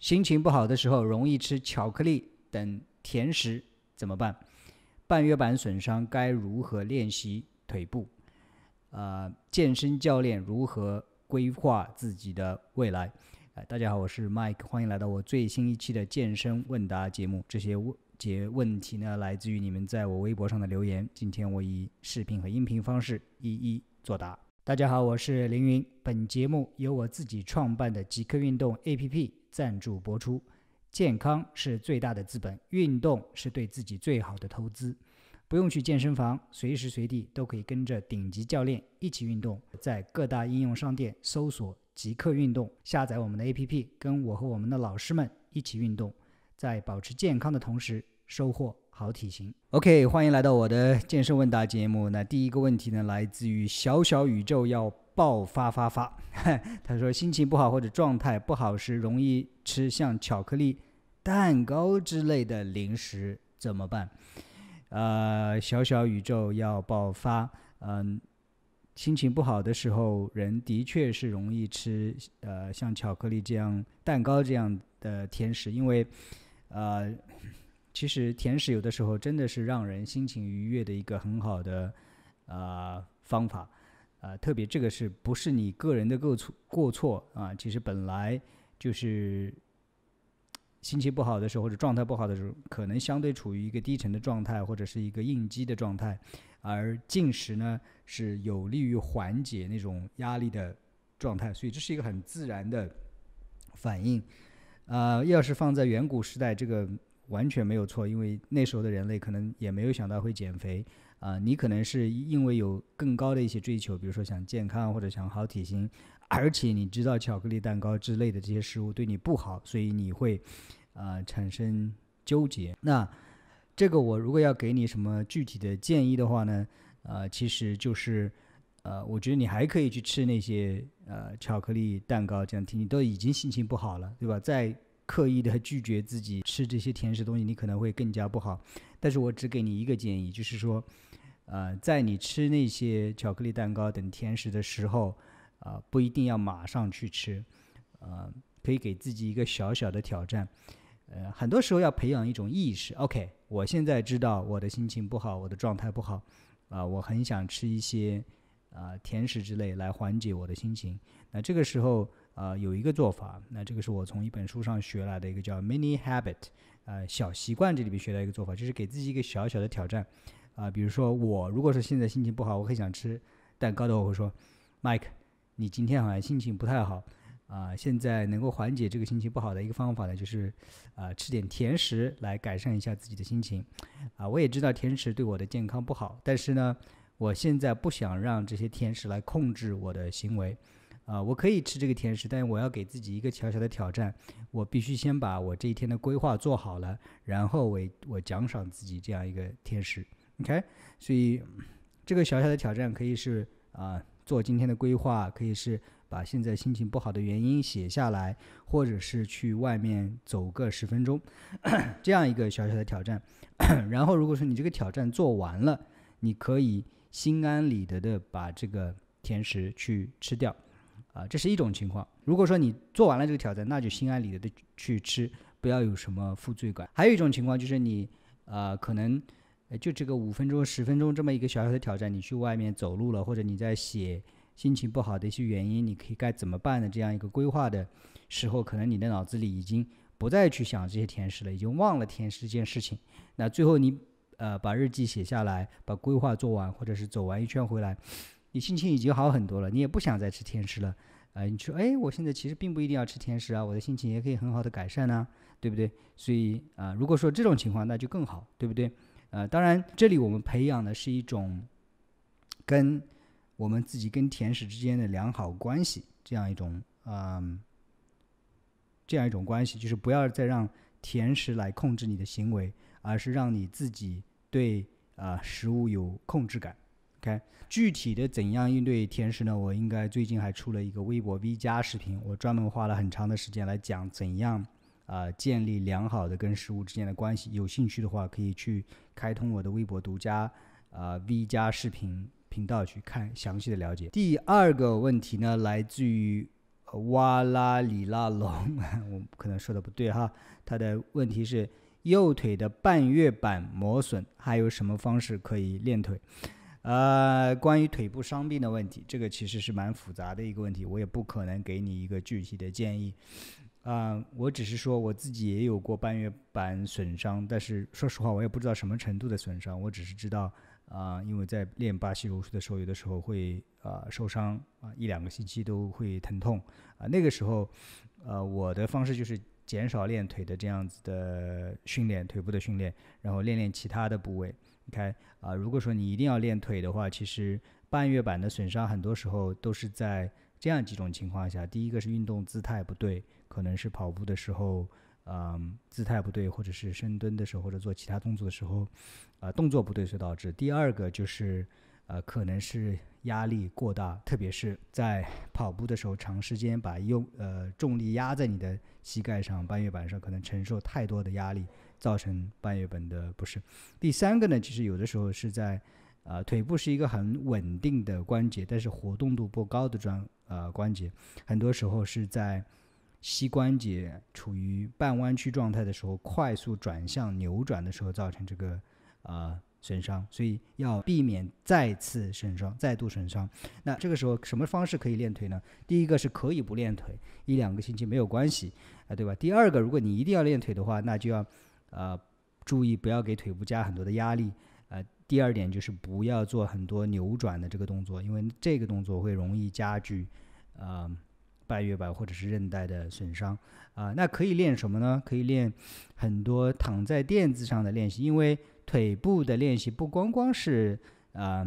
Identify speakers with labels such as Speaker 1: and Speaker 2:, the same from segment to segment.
Speaker 1: 心情不好的时候容易吃巧克力等甜食，怎么办？半月板损伤该如何练习腿部？呃，健身教练如何规划自己的未来？呃、大家好，我是 Mike，欢迎来到我最新一期的健身问答节目。这些问节问题呢，来自于你们在我微博上的留言。今天我以视频和音频方式一一作答。大家好，我是凌云。本节目由我自己创办的极客运动 APP。赞助播出，健康是最大的资本，运动是对自己最好的投资。不用去健身房，随时随地都可以跟着顶级教练一起运动。在各大应用商店搜索“极客运动”，下载我们的 APP，跟我和我们的老师们一起运动，在保持健康的同时收获好体型。OK，欢迎来到我的健身问答节目。那第一个问题呢，来自于小小宇宙要。爆发发发，他说心情不好或者状态不好时，容易吃像巧克力、蛋糕之类的零食，怎么办？呃，小小宇宙要爆发，嗯，心情不好的时候，人的确是容易吃，呃，像巧克力这样、蛋糕这样的甜食，因为，呃，其实甜食有的时候真的是让人心情愉悦的一个很好的呃方法。啊，特别这个是不是你个人的过错？过错啊，其实本来就是心情不好的时候或者状态不好的时候，可能相对处于一个低沉的状态或者是一个应激的状态，而进食呢是有利于缓解那种压力的状态，所以这是一个很自然的反应。啊，要是放在远古时代，这个完全没有错，因为那时候的人类可能也没有想到会减肥。啊，你可能是因为有更高的一些追求，比如说想健康或者想好体型，而且你知道巧克力蛋糕之类的这些食物对你不好，所以你会，呃，产生纠结。那，这个我如果要给你什么具体的建议的话呢？呃，其实就是，呃，我觉得你还可以去吃那些呃巧克力蛋糕这样。听你都已经心情不好了，对吧？再刻意的拒绝自己吃这些甜食东西，你可能会更加不好。但是我只给你一个建议，就是说。呃，在你吃那些巧克力蛋糕等甜食的时候，啊，不一定要马上去吃，呃，可以给自己一个小小的挑战。呃，很多时候要培养一种意识。OK，我现在知道我的心情不好，我的状态不好，啊，我很想吃一些啊甜食之类来缓解我的心情。那这个时候，呃，有一个做法，那这个是我从一本书上学来的一个叫 mini habit，呃，小习惯这里面学到一个做法，就是给自己一个小小的挑战。啊，比如说我，如果是现在心情不好，我很想吃蛋糕的，我会说，Mike，你今天好像心情不太好，啊，现在能够缓解这个心情不好的一个方法呢，就是，啊，吃点甜食来改善一下自己的心情，啊，我也知道甜食对我的健康不好，但是呢，我现在不想让这些甜食来控制我的行为，啊，我可以吃这个甜食，但我要给自己一个小小的挑战，我必须先把我这一天的规划做好了，然后为我奖赏自己这样一个甜食。OK，所以这个小小的挑战可以是啊，做今天的规划，可以是把现在心情不好的原因写下来，或者是去外面走个十分钟，这样一个小小的挑战。然后如果说你这个挑战做完了，你可以心安理得的把这个甜食去吃掉，啊，这是一种情况。如果说你做完了这个挑战，那就心安理得的去吃，不要有什么负罪感。还有一种情况就是你呃，可能。就这个五分钟、十分钟这么一个小小的挑战，你去外面走路了，或者你在写心情不好的一些原因，你可以该怎么办的这样一个规划的时候，可能你的脑子里已经不再去想这些甜食了，已经忘了甜食这件事情。那最后你呃把日记写下来，把规划做完，或者是走完一圈回来，你心情已经好很多了，你也不想再吃甜食了。啊，你说哎，我现在其实并不一定要吃甜食啊，我的心情也可以很好的改善呢，对不对？所以啊，如果说这种情况，那就更好，对不对？呃，当然，这里我们培养的是一种，跟我们自己跟甜食之间的良好关系，这样一种，嗯，这样一种关系，就是不要再让甜食来控制你的行为，而是让你自己对啊食物有控制感。OK，具体的怎样应对甜食呢？我应该最近还出了一个微博 V 加视频，我专门花了很长的时间来讲怎样。啊，建立良好的跟食物之间的关系。有兴趣的话，可以去开通我的微博独家啊 V 加视频频道去看详细的了解。第二个问题呢，来自于瓦拉里拉龙，我可能说的不对哈。他的问题是右腿的半月板磨损，还有什么方式可以练腿？呃，关于腿部伤病的问题，这个其实是蛮复杂的一个问题，我也不可能给你一个具体的建议。啊，我只是说我自己也有过半月板损伤，但是说实话，我也不知道什么程度的损伤。我只是知道，啊，因为在练巴西柔术的时候，有的时候会啊受伤，啊一两个星期都会疼痛，啊那个时候，呃我的方式就是减少练腿的这样子的训练，腿部的训练，然后练练其他的部位。你看，啊如果说你一定要练腿的话，其实半月板的损伤很多时候都是在这样几种情况下：第一个是运动姿态不对。可能是跑步的时候，嗯，姿态不对，或者是深蹲的时候，或者做其他动作的时候，呃，动作不对所导致。第二个就是，呃，可能是压力过大，特别是在跑步的时候，长时间把用呃重力压在你的膝盖上、半月板上，可能承受太多的压力，造成半月板的不适。第三个呢，其实有的时候是在，呃，腿部是一个很稳定的关节，但是活动度不高的专呃关节，很多时候是在。膝关节处于半弯曲状态的时候，快速转向、扭转的时候造成这个呃损伤，所以要避免再次损伤、再度损伤。那这个时候什么方式可以练腿呢？第一个是可以不练腿，一两个星期没有关系啊，对吧？第二个，如果你一定要练腿的话，那就要呃注意不要给腿部加很多的压力。呃，第二点就是不要做很多扭转的这个动作，因为这个动作会容易加剧呃。半月板或者是韧带的损伤啊，那可以练什么呢？可以练很多躺在垫子上的练习，因为腿部的练习不光光是啊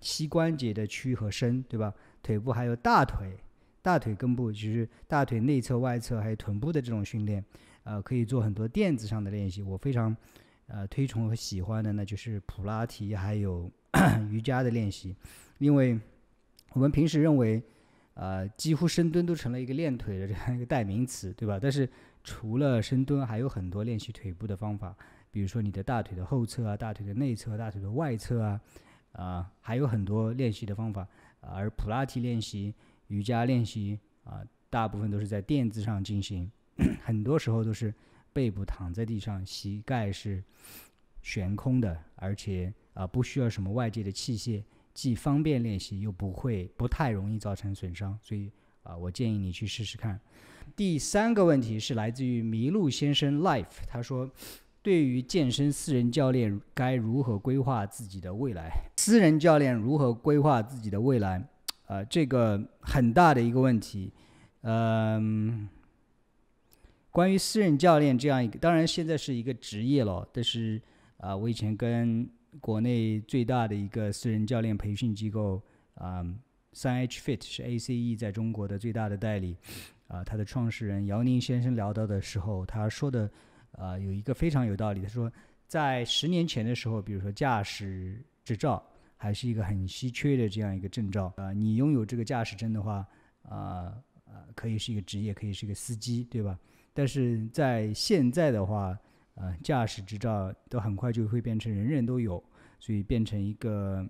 Speaker 1: 膝关节的屈和伸，对吧？腿部还有大腿、大腿根部，就是大腿内侧、外侧，还有臀部的这种训练，呃，可以做很多垫子上的练习。我非常呃推崇和喜欢的那就是普拉提还有 瑜伽的练习，因为我们平时认为。呃，几乎深蹲都成了一个练腿的这样一个代名词，对吧？但是除了深蹲，还有很多练习腿部的方法，比如说你的大腿的后侧啊、大腿的内侧、大腿的外侧啊，啊，还有很多练习的方法。而普拉提练习、瑜伽练习啊，大部分都是在垫子上进行，很多时候都是背部躺在地上，膝盖是悬空的，而且啊，不需要什么外界的器械。既方便练习，又不会不太容易造成损伤，所以啊，我建议你去试试看。第三个问题是来自于麋鹿先生 Life，他说：“对于健身私人教练该如何规划自己的未来？私人教练如何规划自己的未来？啊，这个很大的一个问题。嗯，关于私人教练这样一个，当然现在是一个职业了，但是啊，我以前跟……国内最大的一个私人教练培训机构，啊，三 H Fit 是 ACE 在中国的最大的代理，啊，他的创始人姚宁先生聊到的时候，他说的，啊，有一个非常有道理。他说，在十年前的时候，比如说驾驶执照还是一个很稀缺的这样一个证照，啊，你拥有这个驾驶证的话，啊，啊，可以是一个职业，可以是一个司机，对吧？但是在现在的话，呃，驾驶执照都很快就会变成人人都有，所以变成一个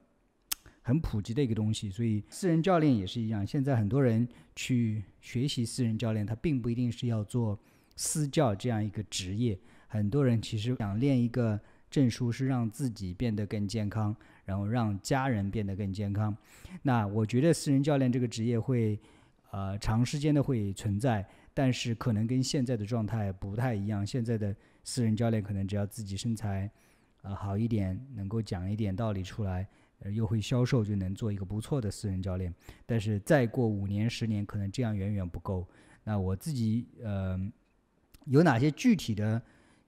Speaker 1: 很普及的一个东西。所以私人教练也是一样，现在很多人去学习私人教练，他并不一定是要做私教这样一个职业。很多人其实想练一个证书，是让自己变得更健康，然后让家人变得更健康。那我觉得私人教练这个职业会，呃，长时间的会存在，但是可能跟现在的状态不太一样。现在的私人教练可能只要自己身材，呃好一点，能够讲一点道理出来，呃又会销售，就能做一个不错的私人教练。但是再过五年十年，可能这样远远不够。那我自己呃，有哪些具体的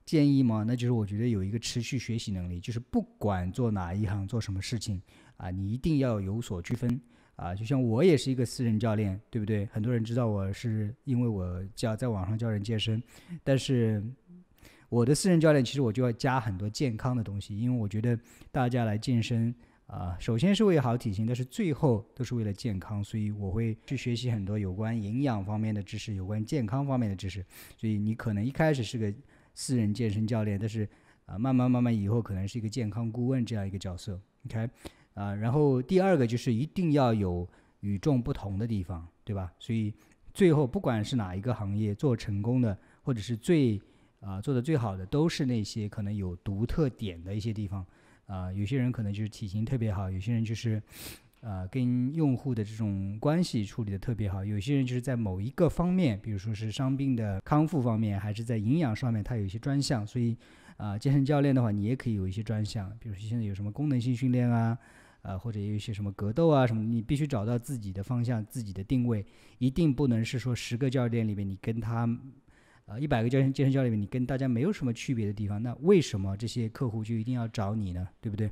Speaker 1: 建议吗？那就是我觉得有一个持续学习能力，就是不管做哪一行做什么事情啊，你一定要有所区分啊。就像我也是一个私人教练，对不对？很多人知道我是因为我教在网上教人健身，但是。我的私人教练其实我就要加很多健康的东西，因为我觉得大家来健身啊，首先是为好体型，但是最后都是为了健康，所以我会去学习很多有关营养方面的知识，有关健康方面的知识。所以你可能一开始是个私人健身教练，但是啊，慢慢慢慢以后可能是一个健康顾问这样一个角色。OK，啊，然后第二个就是一定要有与众不同的地方，对吧？所以最后不管是哪一个行业做成功的，或者是最。啊，做的最好的都是那些可能有独特点的一些地方。啊，有些人可能就是体型特别好，有些人就是，呃，跟用户的这种关系处理的特别好。有些人就是在某一个方面，比如说是伤病的康复方面，还是在营养上面，他有一些专项。所以，啊，健身教练的话，你也可以有一些专项，比如说现在有什么功能性训练啊，啊，或者有一些什么格斗啊什么。你必须找到自己的方向，自己的定位，一定不能是说十个教练里面你跟他。呃，一百个健身健身教练，你跟大家没有什么区别的地方，那为什么这些客户就一定要找你呢？对不对？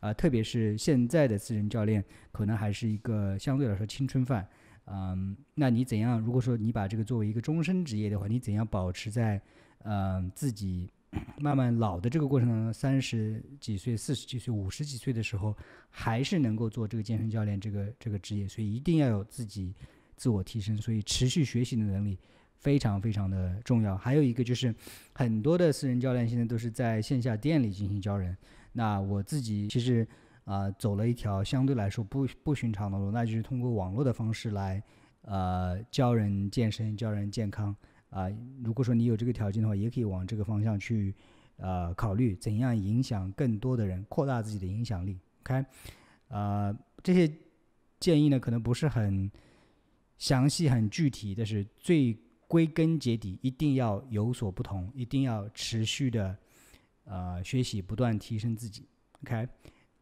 Speaker 1: 啊，特别是现在的私人教练，可能还是一个相对来说青春范。嗯，那你怎样？如果说你把这个作为一个终身职业的话，你怎样保持在呃自己慢慢老的这个过程当中，三十几岁、四十几岁、五十几岁的时候，还是能够做这个健身教练这个这个职业？所以一定要有自己自我提升，所以持续学习的能力。非常非常的重要，还有一个就是，很多的私人教练现在都是在线下店里进行教人。那我自己其实啊走了一条相对来说不不寻常的路，那就是通过网络的方式来呃教人健身、教人健康啊。如果说你有这个条件的话，也可以往这个方向去呃考虑怎样影响更多的人，扩大自己的影响力。OK，呃这些建议呢可能不是很详细、很具体，但是最归根结底，一定要有所不同，一定要持续的呃学习，不断提升自己。OK，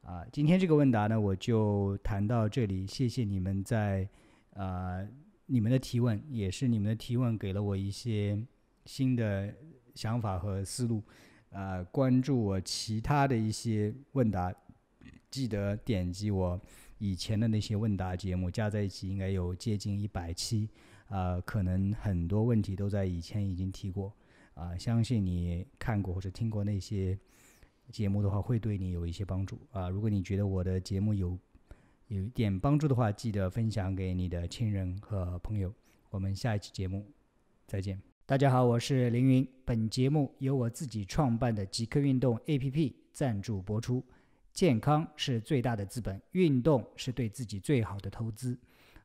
Speaker 1: 啊，今天这个问答呢，我就谈到这里，谢谢你们在啊你们的提问，也是你们的提问给了我一些新的想法和思路。啊，关注我其他的一些问答，记得点击我以前的那些问答节目，加在一起应该有接近一百期。呃，可能很多问题都在以前已经提过，啊，相信你看过或者听过那些节目的话，会对你有一些帮助啊。如果你觉得我的节目有有一点帮助的话，记得分享给你的亲人和朋友。我们下一期节目再见。大家好，我是凌云，本节目由我自己创办的极客运动 APP 赞助播出。健康是最大的资本，运动是对自己最好的投资。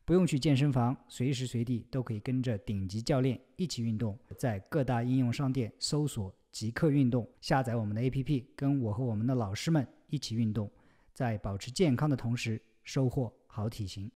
Speaker 1: 不用去健身房，随时随地都可以跟着顶级教练一起运动。在各大应用商店搜索“极客运动”，下载我们的 APP，跟我和我们的老师们一起运动，在保持健康的同时收获好体型。